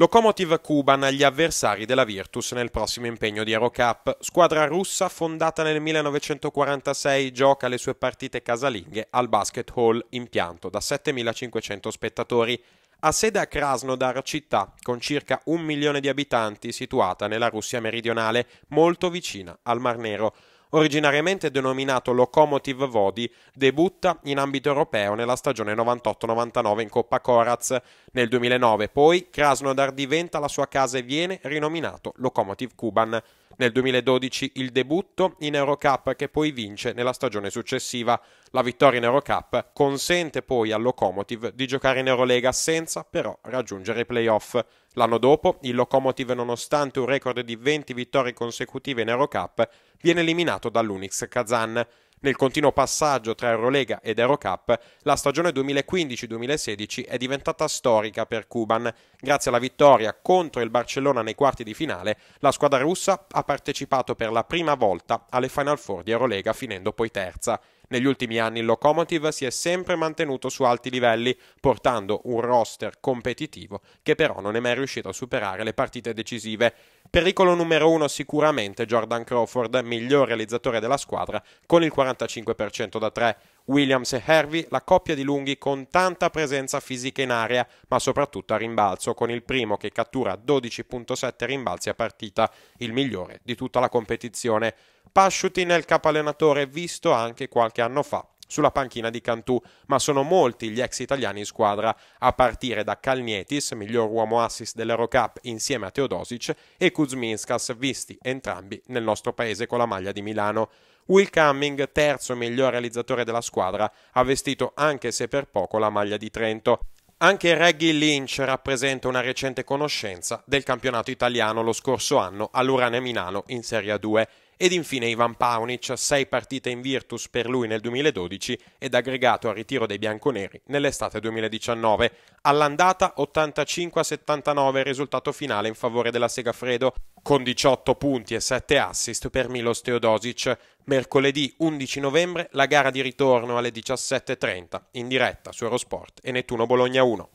Lokomotiv Kuban agli avversari della Virtus nel prossimo impegno di Eurocup. Squadra russa fondata nel 1946 gioca le sue partite casalinghe al Basket Hall, impianto da 7.500 spettatori. Ha sede a Krasnodar, città con circa un milione di abitanti situata nella Russia meridionale, molto vicina al Mar Nero originariamente denominato Lokomotiv Vodi, debutta in ambito europeo nella stagione 98-99 in Coppa Coraz. Nel 2009 poi Krasnodar diventa la sua casa e viene rinominato Lokomotiv Kuban. Nel 2012 il debutto in Eurocup che poi vince nella stagione successiva. La vittoria in Eurocup consente poi al Locomotive di giocare in Eurolega senza però raggiungere i playoff. L'anno dopo il Locomotive nonostante un record di 20 vittorie consecutive in Eurocup viene eliminato dall'Unix Kazan. Nel continuo passaggio tra Eurolega ed Eurocup, la stagione 2015-2016 è diventata storica per Kuban. Grazie alla vittoria contro il Barcellona nei quarti di finale, la squadra russa ha partecipato per la prima volta alle Final Four di Eurolega finendo poi terza. Negli ultimi anni il Locomotive si è sempre mantenuto su alti livelli, portando un roster competitivo che però non è mai riuscito a superare le partite decisive. Pericolo numero uno sicuramente Jordan Crawford, miglior realizzatore della squadra, con il 45% da 3, Williams e Hervey, la coppia di lunghi con tanta presenza fisica in area, ma soprattutto a rimbalzo, con il primo che cattura 12.7 rimbalzi a partita, il migliore di tutta la competizione. Pasciuti nel il capo allenatore visto anche qualche anno fa sulla panchina di Cantù, ma sono molti gli ex italiani in squadra, a partire da Calnietis, miglior uomo assist dell'Eurocup insieme a Teodosic, e Kuzminskas, visti entrambi nel nostro paese con la maglia di Milano. Will Cumming, terzo miglior realizzatore della squadra, ha vestito anche se per poco la maglia di Trento. Anche Reggie Lynch rappresenta una recente conoscenza del campionato italiano lo scorso anno all'Urane Milano in Serie 2 ed infine Ivan Paunic, 6 partite in Virtus per lui nel 2012 ed aggregato al ritiro dei bianconeri nell'estate 2019. All'andata 85-79 risultato finale in favore della Segafredo, con 18 punti e 7 assist per Milos Teodosic. Mercoledì 11 novembre la gara di ritorno alle 17.30 in diretta su Eurosport e Nettuno Bologna 1.